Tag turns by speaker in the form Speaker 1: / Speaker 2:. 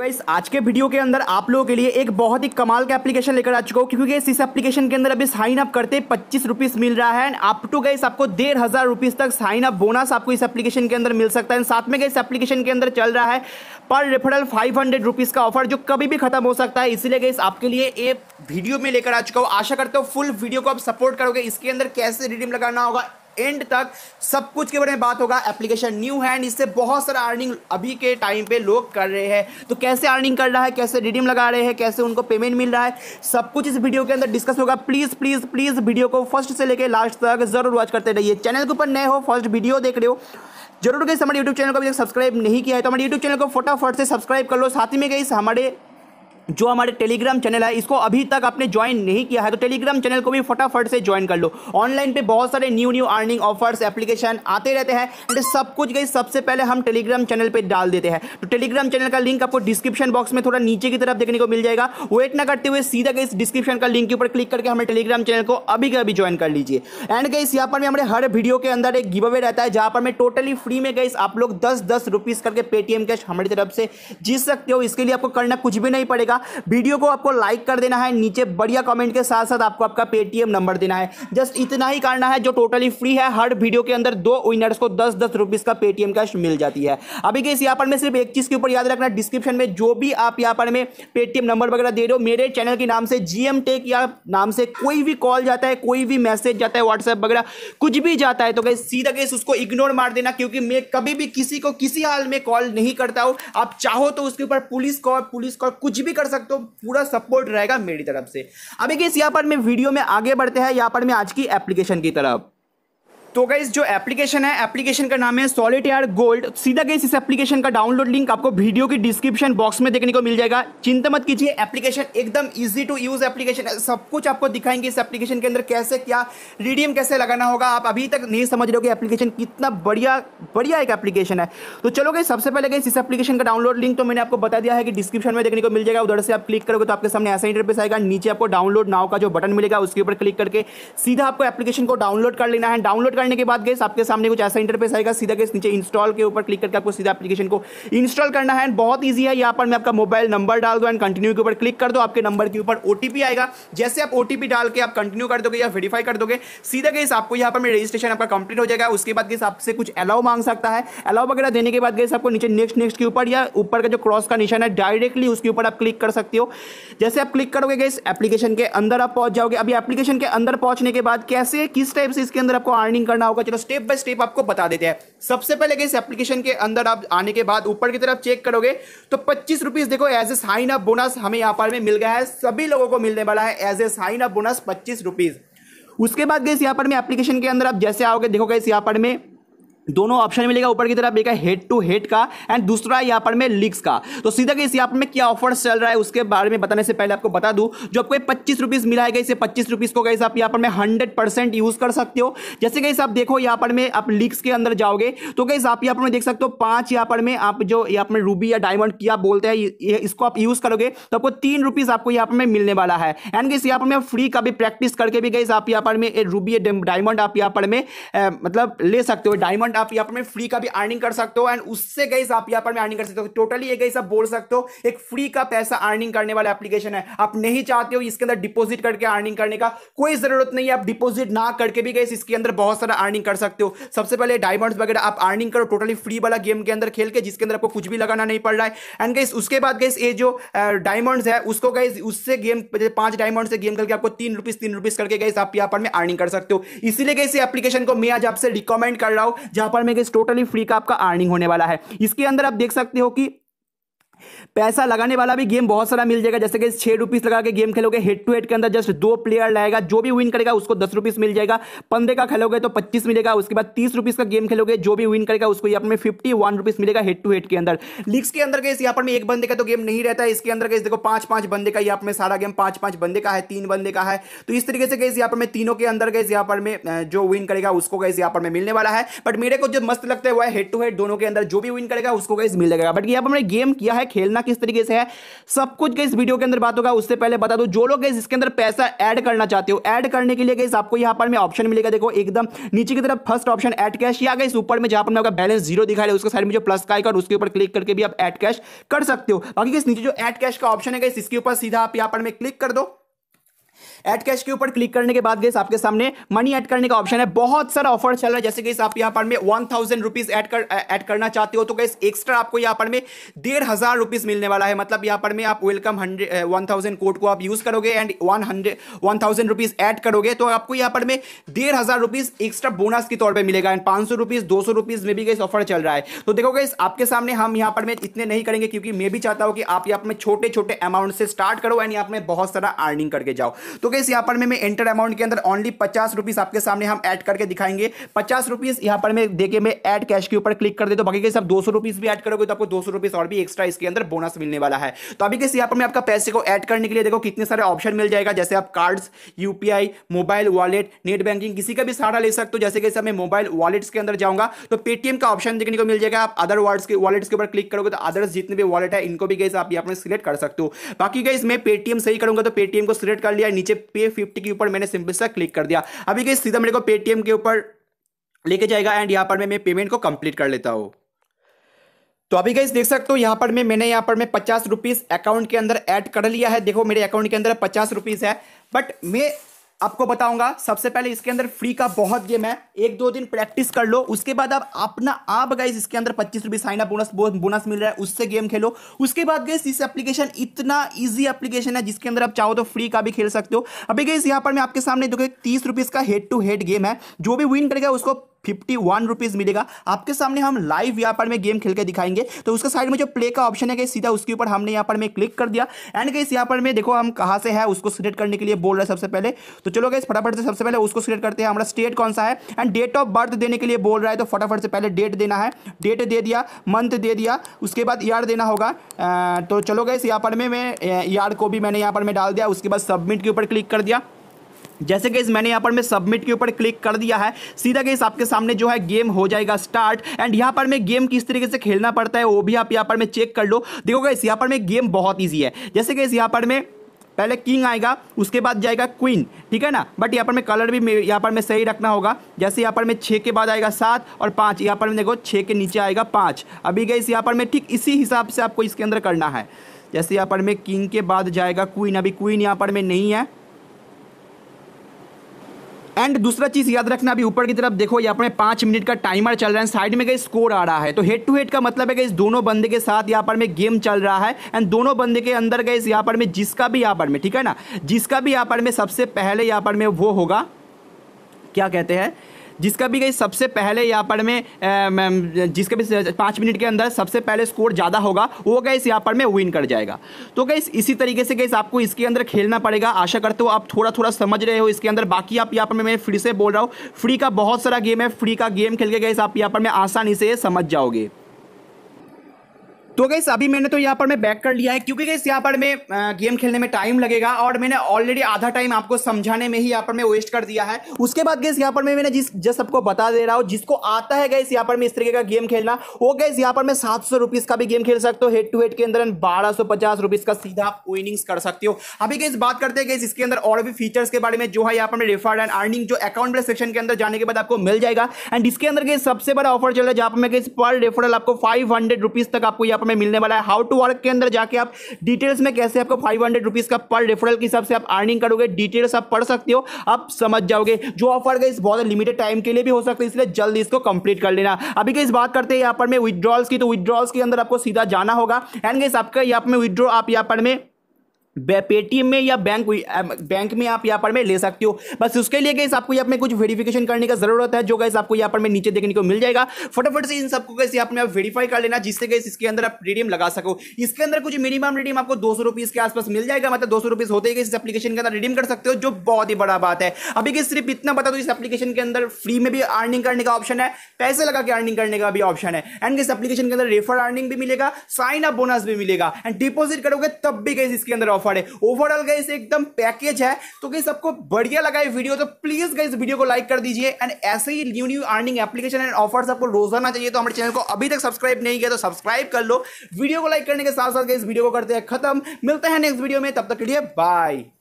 Speaker 1: तो इस आज के वीडियो के अंदर आप लोगों के लिए एक बहुत ही कमाल का एप्लीकेशन लेकर आ चुका हूँ क्योंकि इस एप्लीकेशन के अंदर अभी साइन अप करते पच्चीस रुपीस मिल रहा है एंड अप टू गई आपको डेढ़ हज़ार रुपीज़ तक साइन अप बोनस आपको इस एप्लीकेशन के अंदर मिल सकता है साथ में इस एप्लीकेशन के अंदर चल रहा है पर रेफरल फाइव हंड्रेड रुपीज़ का ऑफर जो कभी भी खत्म हो सकता है इसीलिए गई आपके लिए एक वीडियो में लेकर आ चुका हूँ आशा करता हूँ फुल वीडियो को आप सपोर्ट करोगे इसके अंदर कैसे रिडीम लगाना होगा एंड तक सब कुछ के बारे में बात होगा एप्लीकेशन न्यू हैंड इससे बहुत सारा अर्निंग अभी के टाइम पे लोग कर रहे हैं तो कैसे अर्निंग कर रहा है कैसे रिडीम लगा रहे हैं कैसे उनको पेमेंट मिल रहा है सब कुछ इस वीडियो के अंदर डिस्कस होगा प्लीज़ प्लीज़ प्लीज़ वीडियो को फर्स्ट से लेकर लास्ट तक जरूर वॉच करते रहिए चैनल के ऊपर नए हो फर्स्ट वीडियो देख रहे हो जरूर गई हमारे यूट्यूब चैनल को अभी तक सब्सक्राइब नहीं किया है तो हमारे यूट्यूब चैनल को फटाफट से सब्सक्राइब कर लो साथ ही में गई हमारे जो हमारे टेलीग्राम चैनल है इसको अभी तक आपने ज्वाइन नहीं किया है तो टेलीग्राम चैनल को भी फटाफट से ज्वाइन कर लो ऑनलाइन पे बहुत सारे new new earning offers application आते रहते हैं एंड सब कुछ गई सबसे पहले हम टेलीग्राम चैनल पे डाल देते हैं तो टेलीग्राम चैनल का लिंक आपको डिस्क्रिप्शन बॉक्स में थोड़ा नीचे की तरफ देखने को मिल जाएगा वेट ना करते हुए सीधा गई डिस्क्रिप्शन का लिंक के ऊपर क्लिक करके हमारे टेलीग्राम चैनल को अभी अभी ज्वाइन कर लीजिए एंड गई यहाँ पर भी हमारे हर वीडियो के अंदर एक गिव अवे रहता है जहाँ पर मैं टोटली फ्री में गई आप लोग दस दस रुपीज़ करके पेटीएम कैश हमारी तरफ से जीत सकते हो इसके लिए आपको करना कुछ भी नहीं पड़ेगा होगा वीडियो को आपको लाइक कर देना है नीचे बढ़िया कमेंट के साथ साथ आपको आपका पेटीएम नंबर देना है जस्ट इतना ही करना है जो टोटली फ्री है हर वीडियो के अंदर दो विनर्स को दस दस रुपीज़ का पेटीएम कैश मिल जाती है अभी के इस यहाँ पर मैं सिर्फ एक चीज़ के ऊपर याद रखना डिस्क्रिप्शन में जो भी आप यहाँ पर मैं पेटीएम नंबर वगैरह दे रहे हो मेरे चैनल के नाम से जीएम टेक या नाम से कोई भी कॉल जाता है कोई भी मैसेज जाता है व्हाट्सएप वगैरह कुछ भी जाता है तो कहीं सीधा गैस उसको इग्नोर मार देना क्योंकि मैं कभी भी किसी को किसी हाल में कॉल नहीं करता हूँ आप चाहो तो उसके ऊपर पुलिस कॉल पुलिस कॉल कुछ भी कर सकते हो पूरा सपोर्ट रहेगा मेरी तरफ से अब एक इस यहाँ पर मैं वीडियो में आगे बढ़ते हैं यहाँ पर मैं आज की एप्लीकेशन की तरफ तो गाइज जो एप्लीकेशन है एप्लीकेशन का नाम है सॉलिट एयर गोल्ड सीधा गई इस एप्लीकेशन का डाउनलोड लिंक आपको वीडियो की डिस्क्रिप्शन बॉक्स में देखने को मिल जाएगा चिंता मत कीजिए एप्लीकेशन एकदम इजी टू यूज एप्लीकेशन है सब कुछ आपको दिखाएंगे इस एप्लीकेशन के अंदर कैसे क्या रिडीम कैसे लगाना होगा आप अभी तक नहीं समझ रहे हो कि एप्लीकेशन कितना बढ़िया बढ़िया एक एप्लीकेशन है तो चलो गई सबसे पहले गई इस एप्लीकेशन का डाउनलोड लिंक तो मैंने आपको बता दिया है कि डिस्क्रिप्शन में देखने को मिल जाएगा उधर से आप क्लिक करोगे तो आपके सामने ऐसा इंटरफेस आएगा नीचे आपको डाउनलोड नाव का जो बटन मिलेगा उसके ऊपर क्लिक करके सीधा आपको एप्लीकेशन को डाउनलोड कर लेना है डाउनलोड करने के बाद गैस आपके सामने कुछ ऐसा इंटरफेस आएगा सीधा गैस नीचे इंस्टॉल के ऊपर क्लिक करके आपको सीधा एप्लीकेशन को इंस्टॉल करना है एंड बहुत ईजी है यहाँ पर मैं आपका मोबाइल नंबर डाल दो एंड कंटिन्यू के ऊपर क्लिक कर दो आपके नंबर के ऊपर ओटीपी आएगा जैसे आप ओटीपी डाल के आप कंटिन्यू कर दोगे या वेरीफाई कर दोगे सीधा गैस आपको यहाँ पर रजिस्ट्रेशन आपका कंप्लीट हो जाएगा उसके बाद गैस आपसे कुछ अलाउ मांग सकता है अलाउ वगैरह देने के बाद गैस आपको नीचे नेक्स्ट नेक्स्ट के ऊपर या ऊपर का जो क्रॉस का निशान है डायरेक्टली उसके ऊपर आप क्लिक कर सकते हो जैसे आप क्लिक करोगे गैस एप्लीकेशन के अंदर आप पहुंच जाओगे अभी एप्लीकेशन के अंदर पहुंचने के बाद कैसे किस टाइप से इसके अंदर आपको अर्निंग करना होगा चलो स्टेप बाय स्टेप आपको बता देते हैं सबसे पहले इस एप्लीकेशन के अंदर आप आने के बाद ऊपर की तरफ चेक करोगे तो पच्चीस रुपीज देखो as a sign up bonus हमें यहाँ पर मिल गया है सभी लोगों को मिलने वाला है as a sign up bonus पच्चीस उसके बाद गए यहाँ पर में एप्लीकेशन के अंदर आप जैसे आओगे देखोगे इस यहाँ पर में दोनों ऑप्शन मिलेगा ऊपर की तरफ एक हेड टू हेड का एंड दूसरा यहाँ पर में लीक्स का तो सीधा कि इस यहाँ में क्या ऑफर चल रहा है उसके बारे में बताने से पहले आपको बता दूं जो आपको पच्चीस रुपीज़ मिला है इसे पच्चीस रुपीज़ को कैसे आप यहाँ पर में हंड्रेड परसेंट यूज़ कर सकते हो जैसे कैसे आप देखो यहाँ पर में आप लीक्स के अंदर जाओगे तो कैसे आप यहाँ पर में देख सकते हो पाँच यहाँ पर में आप जो यहाँ पर रूबी या डायमंड की आप बोलते हैं इसको आप यूज़ करोगे तो आपको तीन रुपीज़ आपको यहाँ पर में मिलने वाला है एंड कैसे यहाँ पर मैं फ्री का भी प्रैक्टिस करके भी गई आप यहाँ पर में रूबी डायमंड आप यहाँ पर में मतलब ले सकते हो डायमंड आप यहाँ पर में फ्री का भी अर्निंग कर सकते हो एंड उससे गई आप यहाँ पर में अर्निंग कर सकते हो टोटली ये गई आप बोल सकते हो एक फ्री का पैसा अर्निंग करने वाला एप्लीकेशन है आप नहीं चाहते हो इसके अंदर डिपोजिट करके अर्निंग करने का कोई जरूरत नहीं है आप डिपोजिट ना करके भी गए इसके अंदर बहुत सारा अर्निंग कर सकते हो सबसे पहले डायमंड्स वगैरह आप अर्निंग करो टोटली फ्री वाला गेम के अंदर खेल के जिसके अंदर आपको कुछ भी लगाना नहीं पड़ रहा है एंड गई उसके बाद गई ये जो डायमंड है उसको गई उससे गेम पांच डायमंड से गेम करके आपको तीन रुपीज तीन रुपीज करके गई आप यहाँ पर अर्निंग कर सकते हो इसीलिए गई इस एप्लीकेशन को मैं आज आपसे रिकमेंड कर रहा हूँ जहां यहां पर मैं टोटली फ्री का आपका अर्निंग होने वाला है इसके अंदर आप देख सकते हो कि पैसा लगाने वाला भी गेम बहुत सारा मिल जाएगा जैसे कि छह रुपीस लगा के गेम खेलोगे हेड टू हेड के अंदर जस्ट दो प्लेयर लाएगा जो भी विन करेगा उसको दस रुपीस मिल जाएगा पंद्रह का खेलोगे तो पच्चीस मिलेगा उसके बाद तीस रुपीस का गेम खेलोगे जो भी विन करेगा उसको यहाँ पर फिफ्टी वन रुपीस मिलेगा हेड टू हेड के अंदर लीग्स के अंदर गेस यहाँ पर एक बंदे का तो गेम नहीं रहता है इसके अंदर गेस देखो पांच पांच बंदे का यहाँ पर सारा गेम पांच पांच बंदे का है तीन बंदे का है तो इस तरीके से गेस यहाँ पर तीनों के अंदर गेस यहाँ पर जो विन करेगा उसको गई यहाँ पर मिलने वाला है बट मेरे को जो मस्त लगता है वह हेड टू हेड दोनों के अंदर जो भी विन करेगा उसको गई मिल जाएगा बट यहाँ पर गेम किया है खेलना किस तरीके से है सब कुछ गई वीडियो के अंदर बात होगा उससे पहले बता दो जो लोग इसके अंदर पैसा ऐड करना चाहते हो ऐड करने के लिए गई आपको यहाँ पर में ऑप्शन मिलेगा देखो एकदम नीचे की तरफ फर्स्ट ऑप्शन एड कैश या गई ऊपर में जहां पर आपका बैलेंस जीरो दिखाई उसके साइड में जो प्लस का उसके ऊपर क्लिक करके भी आप एड कैश कर सकते हो बाकी नीचे जो एड कैश का ऑप्शन है इसके ऊपर सीधा आप यहाँ पर में क्लिक कर दो एड कैश के ऊपर क्लिक करने के बाद गैस आपके सामने मनी ऐड करने का ऑप्शन है बहुत सारा ऑफर चल रहा है जैसे गैस आप यहाँ पर में वन थाउजेंड रुपीज एड कर एड करना चाहते हो तो गैस एक्स्ट्रा आपको यहाँ पर में डेढ़ हजार रुपीज मिलने वाला है मतलब यहाँ पर में आप welcome hundred one thousand code को आप यूज करोगे and one hundred one thousand rupees add करोगे तो आपको यहाँ पर में डेढ़ हजार रुपीज एक्स्ट्रा बोनस के तौर पर मिलेगा एंड पांच सौ रुपीज दो सौ रुपीज में भी गैस ऑफर चल रहा है तो देखो गैस आपके सामने हम यहाँ पर में इतने नहीं करेंगे क्योंकि मैं भी चाहता हूँ कि आप यहाँ पर छोटे छोटे अमाउंट से स्टार्ट करो एंड यहाँ पर बहुत सारा अर्निंग करके जाओ तो कैसे यहाँ पर मैं एंटर अमाउंट के अंदर ओनली पचास रुपीज़ आपके सामने हम ऐड करके दिखाएंगे पचास रुपीज़ यहाँ पर मैं देखे मैं ऐड कैश के ऊपर क्लिक कर दे तो बाकी कैसे आप दो सौ रुपीज़ भी ऐड करोगे तो आपको दो सौ रुपीज़ और भी एक्स्ट्रा इसके अंदर बोनस मिलने वाला है तो अभी कैसे यहाँ पर मैं आपका पैसे को ऐड करने के लिए देखो कितने सारे ऑप्शन मिल जाएगा जैसे आप cards UPI mobile wallet net banking किसी का भी सहारा ले सकते हो जैसे कैसे मैं मोबाइल वॉलेट्स के अंदर जाऊंगा तो पेटीएम का ऑप्शन देखने को मिल जाएगा आप अदर वर्ड्स के वॉलेट्स के ऊपर क्लिक करोगे तो अदर्स जितने भी वॉलेट है इनको भी कैसे आप यहाँ पर सिलेक्ट कर सकते हो बाकी कैसे मैं पेटीएम सही करूंगा तो पेटीएम को सिलेक्ट कर लिया नीचे पे फिफ्टी के ऊपर मैंने सिंपल सा क्लिक कर दिया अभी गई सीधा मेरे को पेटीएम के ऊपर लेके जाएगा एंड यहाँ पर मैं, मैं पेमेंट को कंप्लीट कर लेता हूँ तो अभी गई देख सकते हो यहाँ पर मैं मैंने यहाँ पर मैं पचास रुपीज़ अकाउंट के अंदर ऐड कर लिया है देखो मेरे अकाउंट के अंदर पचास रुपीज़ है बट मैं आपको बताऊंगा सबसे पहले इसके अंदर फ्री का बहुत गेम है एक दो दिन प्रैक्टिस कर लो उसके बाद आप अपना आप गाइस इसके अंदर पच्चीस रुपये साइन अप बोनस बोनस मिल रहा है उससे गेम खेलो उसके बाद गाइस इस एप्लीकेशन इतना इजी एप्लीकेशन है जिसके अंदर आप चाहो तो फ्री का भी खेल सकते हो अभी गाइस यहाँ पर मैं आपके सामने देखो तीस रुपीज़ का हेड टू हेड गेम है जो भी विन करेगा उसको फिफ्टी वन रुपीज़ मिलेगा आपके सामने हम लाइव यहाँ पर में गेम खेल के दिखाएंगे तो उसके साइड में जो प्ले का ऑप्शन है गई सीधा उसके ऊपर हमने यहाँ पर में क्लिक कर दिया एंड गई यहाँ पर में देखो हम कहाँ से है उसको सिलेक्ट करने के लिए बोल रहे हैं सबसे पहले तो चलो गई फटाफट से सबसे पहले उसको सिलेक्ट करते हैं हमारा स्टेट कौन सा है एंड डेट ऑफ बर्थ देने के लिए बोल रहा है तो फटाफट से पहले डेट देना है डेट दे दिया मंथ दे दिया उसके बाद ईयर देना होगा तो चलो गए यहाँ पर में मैं ईयर को भी मैंने यहाँ पर मैं डाल दिया उसके बाद सबमिट के ऊपर क्लिक कर दिया जैसे कि इस मैंने यहाँ पर मैं सबमिट के ऊपर क्लिक कर दिया है सीधा गई आपके सामने जो है गेम हो जाएगा स्टार्ट एंड यहाँ पर मैं गेम किस तरीके से खेलना पड़ता है वो भी आप यहाँ पर मैं चेक कर लो देखो इस यहाँ पर मैं गेम बहुत ईजी है जैसे कि यहाँ पर मैं पहले किंग आएगा उसके बाद जाएगा क्वीन ठीक है ना बट यहाँ पर मैं कलर भी यहाँ पर मैं सही रखना होगा जैसे यहाँ पर मैं छः के बाद आएगा सात और पाँच यहाँ पर मैं देखो छः के नीचे आएगा पाँच अभी गए यहाँ पर मैं ठीक इसी हिसाब से आपको इसके अंदर करना है जैसे यहाँ पर मैं किंग के बाद जाएगा क्वीन अभी क्वीन यहाँ पर मैं नहीं है एंड दूसरा चीज़ याद रखना अभी ऊपर की तरफ देखो ये अपने पांच मिनट का टाइमर चल रहा है साइड में गई स्कोर आ रहा है तो हेड टू हेड का मतलब है इस दोनों बंदे के साथ यहाँ पर में गेम चल रहा है एंड दोनों बंदे के अंदर गए यहाँ पर में जिसका भी यहाँ पर में ठीक है ना जिसका भी यहाँ पर में सबसे पहले यहाँ पर में वो होगा क्या कहते हैं जिसका भी गई सबसे पहले यहाँ पर में जिसका भी पाँच मिनट के अंदर सबसे पहले स्कोर ज़्यादा होगा वो गैस यहाँ पर में विन कर जाएगा तो गैस इसी तरीके से गई आपको इसके अंदर खेलना पड़ेगा आशा करते हो आप थोड़ा थोड़ा समझ रहे हो इसके अंदर बाकी आप यहाँ पर मैं फ्री से बोल रहा हूँ फ्री का बहुत सारा गेम है फ्री का गेम खेल के गए आप यहाँ पर मैं आसानी से समझ जाओगे तो गई अभी मैंने तो यहाँ पर मैं बैक कर लिया है क्योंकि गई यहाँ पर मैं गेम खेलने में टाइम लगेगा और मैंने ऑलरेडी आधा टाइम आपको समझाने में ही यहाँ पर मैं वेस्ट कर दिया है उसके बाद गई यहाँ पर मैं मैंने जिस जस्ट आपको बता दे रहा हूँ जिसको आता है गई यहाँ पर मैं इस तरीके का गेम खेलना वो गई यहाँ पर मैं सात सौ का भी गेम खेल सकते हो हेड टू हेड के अंदर बारह सौ पचास का सीधा आप विनिंग्स कर सकते हो अभी गई बात करते हैं इसके अंदर और भी फीचर्स के बारे में जो है यहाँ पर रिफंड एंड अर्निंग जो अकाउंट वाले सेक्शन के अंदर जाने के बाद आपको मिल जाएगा एंड इसके अंदर गई सबसे बड़ा ऑफर चल रहा है जहाँ पर मैं पर रेफरल आपको फाइव हंड्रेड रुपीज तक आपको यहाँ पर में मिलने वाला है हाउ टू वर्क के अंदर जाके आप डिटेल्स में कैसे आपको फाइव हंड्रेड रुपीज़ का पर रेफरल के हिसाब से आप अर्निंग करोगे डिटेल्स आप पढ़ सकते हो आप समझ जाओगे जो ऑफर गई बहुत लिमिटेड टाइम के लिए भी हो सकता है इसलिए जल्दी इसको कंप्लीट कर लेना अभी गई बात करते हैं यहाँ पर में विड्रॉल्स की तो विड्रॉल्स के अंदर आपको सीधा जाना होगा एंड गई आपका यहाँ पर में आप यहाँ पर में पेटीएम में या बैंक बैंक में आप यहाँ पर में ले सकते हो बस उसके लिए गैस आपको यहाँ पर कुछ वेरिफिकेशन करने का जरूरत है जो गैस आपको यहाँ पर मैं नीचे देखने को मिल जाएगा फटाफट से इन सबको गैस यहाँ में आप वेरीफाई कर लेना जिससे गैस इसके अंदर आप रिडीम लगा सको इसके अंदर कुछ मिनिमम रिडीम आपको दो के आसपास मिल जाएगा मतलब दो सौ होते ही इस एप्लीकेशन के अंदर रिडीम कर सकते हो जो बहुत ही बड़ा बात है अभी गई सिर्फ इतना बता दो इस एप्लीकेशन के अंदर फ्री में भी अर्निंग करने का ऑप्शन है पैसे लगा के अर्निंग करने का भी ऑप्शन है एंड इस एप्लीकेशन के अंदर रेफर अर्निंग भी मिलेगा साइन अप बोनस भी मिलेगा एंड डिपोजिट करोगे तब भी गैस इसके अंदर ऑफर ऑफर है ओवरऑल गई एकदम पैकेज है तो गई सबको बढ़िया लगा है वीडियो तो प्लीज गाइस वीडियो को लाइक कर दीजिए एंड ऐसे ही new new earning application and offer आपको रोजाना चाहिए तो हमारे चैनल को अभी तक सब्सक्राइब नहीं किया तो सब्सक्राइब कर लो वीडियो को लाइक करने के साथ साथ इस वीडियो को करते हैं खत्म मिलते हैं नेक्स्ट वीडियो में तब तक के लिए बाय